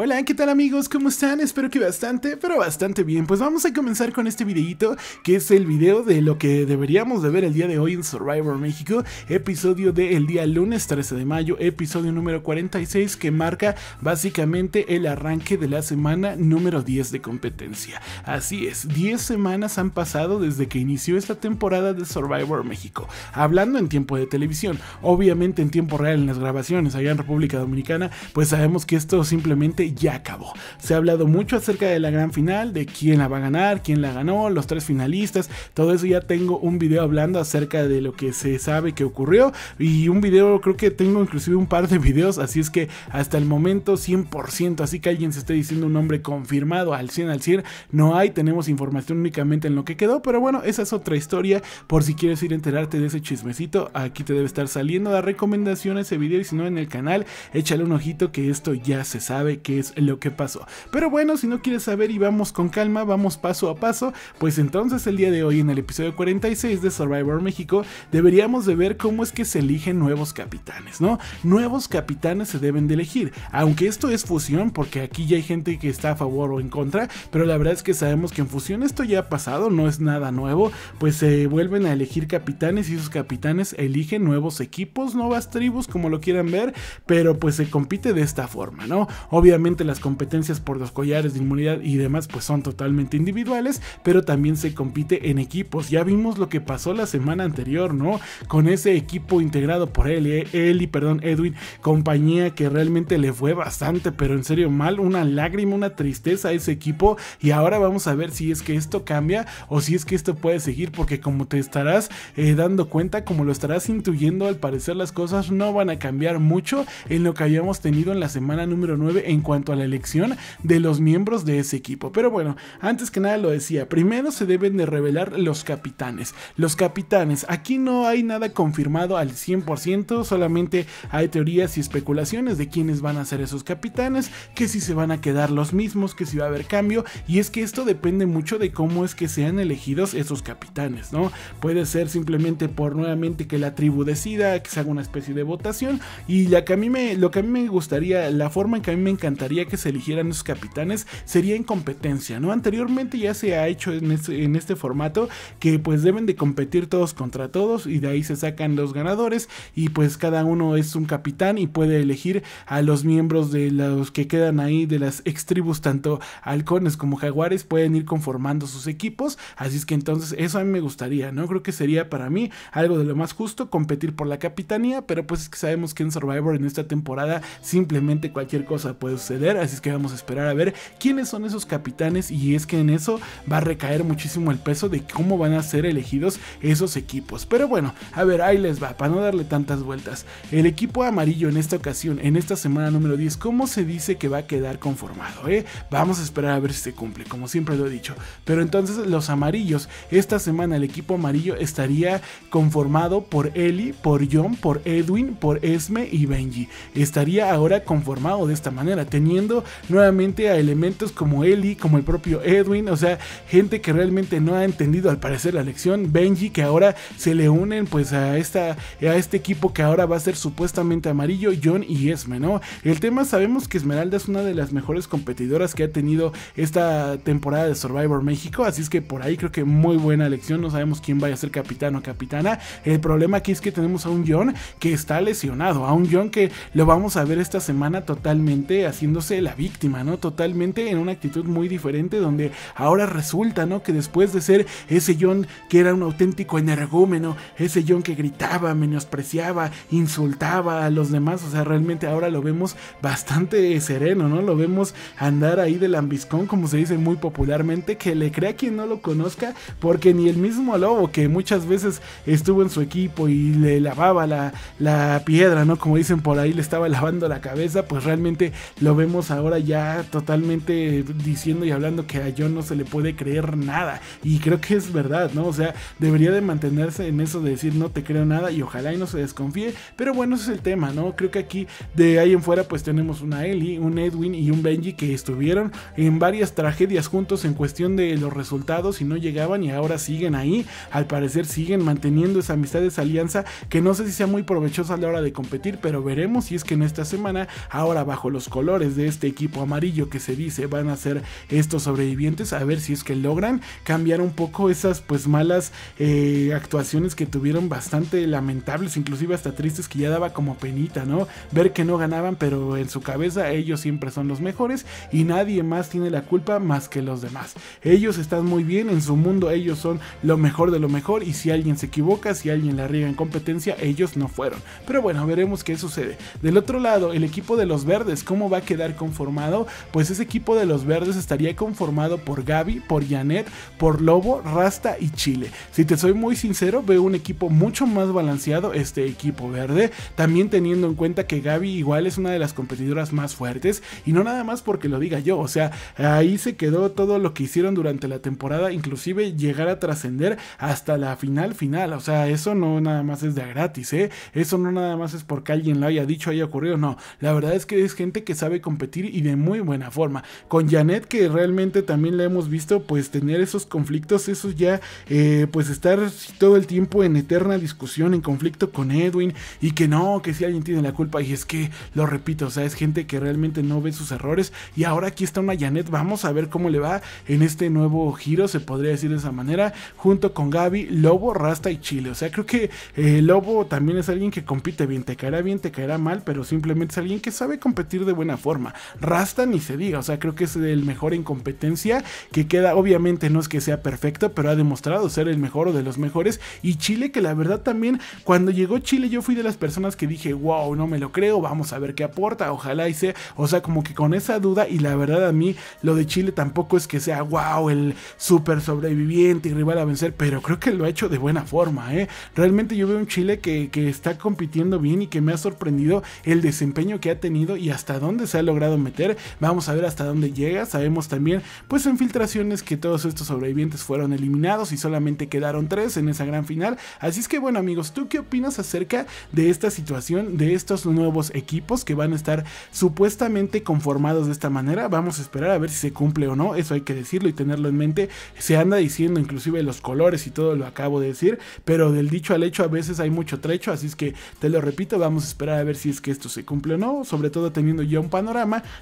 Hola, ¿qué tal amigos? ¿Cómo están? Espero que bastante, pero bastante bien. Pues vamos a comenzar con este videito, que es el video de lo que deberíamos de ver el día de hoy en Survivor México, episodio del día lunes 13 de mayo, episodio número 46, que marca básicamente el arranque de la semana número 10 de competencia. Así es, 10 semanas han pasado desde que inició esta temporada de Survivor México, hablando en tiempo de televisión, obviamente en tiempo real en las grabaciones allá en República Dominicana, pues sabemos que esto simplemente ya acabó. Se ha hablado mucho acerca de la gran final, de quién la va a ganar, quién la ganó, los tres finalistas, todo eso ya tengo un video hablando acerca de lo que se sabe que ocurrió y un video creo que tengo inclusive un par de videos, así es que hasta el momento 100%, así que alguien se esté diciendo un nombre confirmado al 100 al 100, no hay, tenemos información únicamente en lo que quedó, pero bueno, esa es otra historia, por si quieres ir a enterarte de ese chismecito, aquí te debe estar saliendo, la recomendación ese video y si no en el canal, échale un ojito que esto ya se sabe que qué es lo que pasó. Pero bueno, si no quieres saber y vamos con calma, vamos paso a paso, pues entonces el día de hoy en el episodio 46 de Survivor México deberíamos de ver cómo es que se eligen nuevos capitanes, ¿no? Nuevos capitanes se deben de elegir, aunque esto es fusión porque aquí ya hay gente que está a favor o en contra, pero la verdad es que sabemos que en fusión esto ya ha pasado, no es nada nuevo, pues se vuelven a elegir capitanes y esos capitanes eligen nuevos equipos, nuevas tribus, como lo quieran ver, pero pues se compite de esta forma, ¿no? Obviamente las competencias por los collares de inmunidad y demás pues son totalmente individuales, pero también se compite en equipos. Ya vimos lo que pasó la semana anterior, ¿no? Con ese equipo integrado por él y perdón, Edwin, compañía que realmente le fue bastante, pero en serio mal, una lágrima, una tristeza a ese equipo y ahora vamos a ver si es que esto cambia o si es que esto puede seguir, porque como te estarás eh, dando cuenta, como lo estarás intuyendo, al parecer las cosas no van a cambiar mucho en lo que habíamos tenido en la semana número 9 en cuanto a la elección de los miembros de ese equipo. Pero bueno, antes que nada lo decía, primero se deben de revelar los capitanes. Los capitanes, aquí no hay nada confirmado al 100%, solamente hay teorías y especulaciones de quiénes van a ser esos capitanes, que si se van a quedar los mismos, que si va a haber cambio, y es que esto depende mucho de cómo es que sean elegidos esos capitanes, ¿no? Puede ser simplemente por nuevamente que la tribu decida, que se haga una especie de votación, y la a mí me, lo que a mí me gustaría, la forma en que a mí me encantaría que se eligieran los capitanes sería en competencia, ¿no? Anteriormente ya se ha hecho este, en este, formato que pues deben de competir todos contra todos y de ahí se sacan los ganadores y pues cada uno es un capitán y puede elegir a los miembros de los que quedan ahí de las ex tribus, tanto halcones como jaguares, pueden ir conformando sus equipos, así es que entonces eso a mí me gustaría, ¿no? Creo que sería para mí algo de lo más justo competir por la capitanía, pero pues es que sabemos que en Survivor en esta temporada simplemente cualquier cosa puede ser así es que vamos a esperar a ver quiénes son esos capitanes y es que en eso va a recaer muchísimo el peso de cómo van a ser elegidos esos equipos. Pero bueno, a ver, ahí les va, para no darle tantas vueltas. El equipo amarillo en esta ocasión, en esta semana número 10, ¿cómo se dice que va a quedar conformado? Eh? Vamos a esperar a ver si se cumple, como siempre lo he dicho. Pero entonces los amarillos, esta semana el equipo amarillo estaría conformado por Eli, por John, por Edwin, por Esme y Benji. Estaría ahora conformado de esta manera teniendo nuevamente a elementos como Ellie, como el propio Edwin, o sea, gente que realmente no ha entendido al parecer la lección, Benji que ahora se le unen pues a, esta, a este equipo que ahora va a ser supuestamente amarillo, John y Esme, ¿no? El tema sabemos que Esmeralda es una de las mejores competidoras que ha tenido esta temporada de Survivor México, así es que por ahí creo que muy buena lección, no sabemos quién vaya a ser capitán o capitana, el problema aquí es que tenemos a un John que está lesionado, a un John que lo vamos a ver esta semana totalmente así la víctima, ¿no? Totalmente en una actitud muy diferente donde ahora resulta, ¿no? Que después de ser ese John que era un auténtico energúmeno, ese John que gritaba, menospreciaba, insultaba a los demás, o sea, realmente ahora lo vemos bastante sereno, ¿no? Lo vemos andar ahí del lambiscón, como se dice muy popularmente, que le crea quien no lo conozca, porque ni el mismo lobo que muchas veces estuvo en su equipo y le lavaba la, la piedra, ¿no? Como dicen por ahí, le estaba lavando la cabeza, pues realmente lo vemos ahora ya totalmente diciendo y hablando que a John no se le puede creer nada. Y creo que es verdad, ¿no? O sea, debería de mantenerse en eso de decir no te creo nada y ojalá y no se desconfíe. Pero bueno, ese es el tema, ¿no? Creo que aquí de ahí en fuera pues tenemos una Ellie, un Edwin y un Benji que estuvieron en varias tragedias juntos en cuestión de los resultados y no llegaban y ahora siguen ahí. Al parecer siguen manteniendo esa amistad, esa alianza que no sé si sea muy provechosa a la hora de competir, pero veremos si es que en esta semana ahora bajo los colores de este equipo amarillo que se dice van a ser estos sobrevivientes, a ver si es que logran cambiar un poco esas pues malas eh, actuaciones que tuvieron bastante lamentables, inclusive hasta tristes que ya daba como penita, ¿no? Ver que no ganaban, pero en su cabeza ellos siempre son los mejores y nadie más tiene la culpa más que los demás. Ellos están muy bien en su mundo, ellos son lo mejor de lo mejor y si alguien se equivoca, si alguien la riega en competencia, ellos no fueron. Pero bueno, veremos qué sucede. Del otro lado, el equipo de los verdes, ¿cómo va a quedar conformado? Pues ese equipo de los verdes estaría conformado por Gaby, por Janet, por Lobo, Rasta y Chile. Si te soy muy sincero, veo un equipo mucho más balanceado, este equipo verde, también teniendo en cuenta que Gaby igual es una de las competidoras más fuertes, y no nada más porque lo diga yo, o sea, ahí se quedó todo lo que hicieron durante la temporada, inclusive llegar a trascender hasta la final final, o sea, eso no nada más es de gratis, ¿eh? Eso no nada más es porque alguien lo haya dicho, haya ocurrido, no, la verdad es que es gente que sabe competir y de muy buena forma. Con Janet que realmente también la hemos visto pues tener esos conflictos, esos ya eh, pues estar todo el tiempo en eterna discusión, en conflicto con Edwin y que no, que si alguien tiene la culpa y es que lo repito, o sea, es gente que realmente no ve sus errores y ahora aquí está una Janet, vamos a ver cómo le va en este nuevo giro, se podría decir de esa manera, junto con Gaby, Lobo, Rasta y Chile, o sea, creo que eh, Lobo también es alguien que compite bien, te caerá bien, te caerá mal, pero simplemente es alguien que sabe competir de buena forma forma. Rasta ni se diga, o sea, creo que es el mejor en competencia que queda, obviamente no es que sea perfecto, pero ha demostrado ser el mejor o de los mejores. Y Chile, que la verdad también, cuando llegó Chile yo fui de las personas que dije, wow, no me lo creo, vamos a ver qué aporta, ojalá y sea, o sea, como que con esa duda y la verdad a mí lo de Chile tampoco es que sea, wow, el super sobreviviente y rival a vencer, pero creo que lo ha hecho de buena forma, ¿eh? Realmente yo veo un Chile que, que está compitiendo bien y que me ha sorprendido el desempeño que ha tenido y hasta dónde se ha logrado meter. Vamos a ver hasta dónde llega. Sabemos también, pues en filtraciones, que todos estos sobrevivientes fueron eliminados y solamente quedaron tres en esa gran final. Así es que bueno amigos, ¿tú qué opinas acerca de esta situación, de estos nuevos equipos que van a estar supuestamente conformados de esta manera? Vamos a esperar a ver si se cumple o no. Eso hay que decirlo y tenerlo en mente. Se anda diciendo inclusive los colores y todo lo acabo de decir, pero del dicho al hecho a veces hay mucho trecho. Así es que te lo repito, vamos a esperar a ver si es que esto se cumple o no. Sobre todo teniendo ya un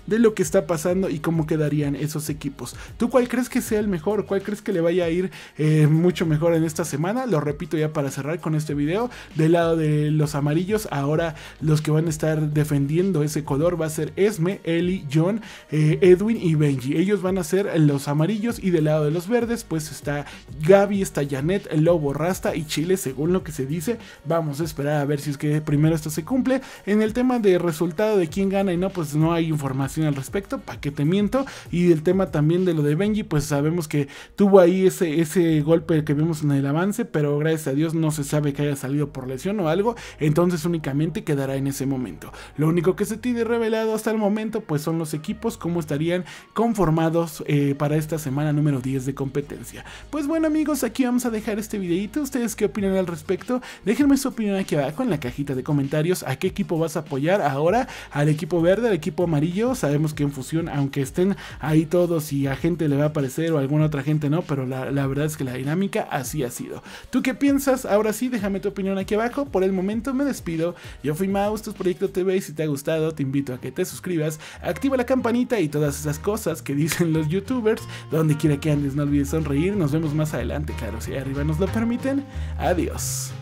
de lo que está pasando y cómo quedarían esos equipos. ¿Tú cuál crees que sea el mejor? ¿Cuál crees que le vaya a ir eh, mucho mejor en esta semana? Lo repito ya para cerrar con este video. Del lado de los amarillos, ahora los que van a estar defendiendo ese color va a ser Esme, Eli, John, eh, Edwin y Benji. Ellos van a ser los amarillos y del lado de los verdes pues está Gaby, está Janet, Lobo Rasta y Chile según lo que se dice. Vamos a esperar a ver si es que primero esto se cumple. En el tema de resultado de quién gana y no pues no hay información al respecto, ¿para te miento? Y el tema también de lo de Benji, pues sabemos que tuvo ahí ese, ese golpe que vimos en el avance, pero gracias a Dios no se sabe que haya salido por lesión o algo, entonces únicamente quedará en ese momento. Lo único que se tiene revelado hasta el momento, pues son los equipos, cómo estarían conformados eh, para esta semana número 10 de competencia. Pues bueno amigos, aquí vamos a dejar este videito, ¿ustedes qué opinan al respecto? Déjenme su opinión aquí abajo en la cajita de comentarios, ¿a qué equipo vas a apoyar ahora? ¿Al equipo verde, al equipo amarillo, sabemos que en fusión, aunque estén ahí todos y a gente le va a aparecer o alguna otra gente no, pero la, verdad es que la dinámica así ha sido. ¿Tú qué piensas? Ahora sí, déjame tu opinión aquí abajo. Por el momento me despido. Yo fui Maus, tu Proyecto TV y si te ha gustado te invito a que te suscribas, activa la campanita y todas esas cosas que dicen los youtubers. Donde quiera que andes, no olvides sonreír. Nos vemos más adelante, claro, si arriba nos lo permiten. Adiós.